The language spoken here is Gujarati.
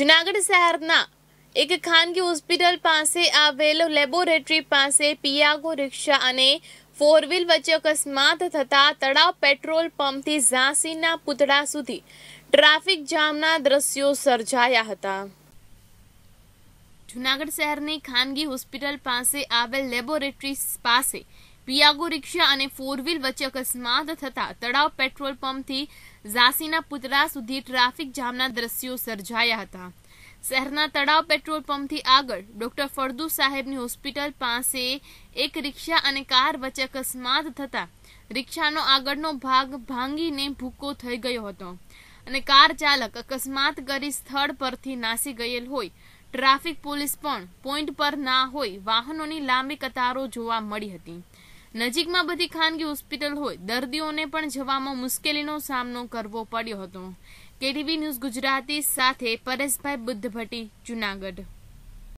જુનાગઢ શહેરના એક ખાનગી હોસ્પિટલ પાસે આવેલ લેબોરેટરી પાસે પિયાગો રિક્ષા અને ફોર વ્હીલ વચ્ચે અકસ્માત થતા તળાવ પેટ્રોલ પંપથી ઝાંસીના પૂતળા સુધી ટ્રાફિક જામના દ્રશ્યો સર્જાયા હતા જુનાગઢ શહેરની ખાનગી હોસ્પિટલ પાસે આવેલ લેબોરેટરી પાસે પિયાગો રિક્ષા અને ફોર વ્હીલ વચ્ચે અકસ્માત થતા તળાવ પેટ્રોલ પંપથી ઝાંસીના પુતળા સુધી ટ્રાફિક જામના દ્રશ્યો સર્જાયા હતા શહેરના તળાવ પેટ્રોલ પંપથી આગળ ડોક્ટર ફળદુ સાહેબની હોસ્પિટલ પાસે એક રિક્ષા અને કાર વચ્ચે અકસ્માત થતા રિક્ષાનો આગળનો ભાગ ભાંગીને ભૂકો થઈ ગયો હતો અને કાર ચાલક અકસ્માત કરી સ્થળ પરથી નાસી ગયેલ હોય ટ્રાફિક પોલીસ પણ પોઈન્ટ પર ના હોય વાહનોની લાંબી કતારો જોવા મળી હતી નજીકમાં બધી ખાનગી હોસ્પિટલ હોય દર્દીઓને પણ જવામાં મુશ્કેલીનો સામનો કરવો પડ્યો હતો કેટીવી ન્યૂઝ ગુજરાતી સાથે પરેશભાઈ બુદ્ધભટ્ટી જુનાગઢ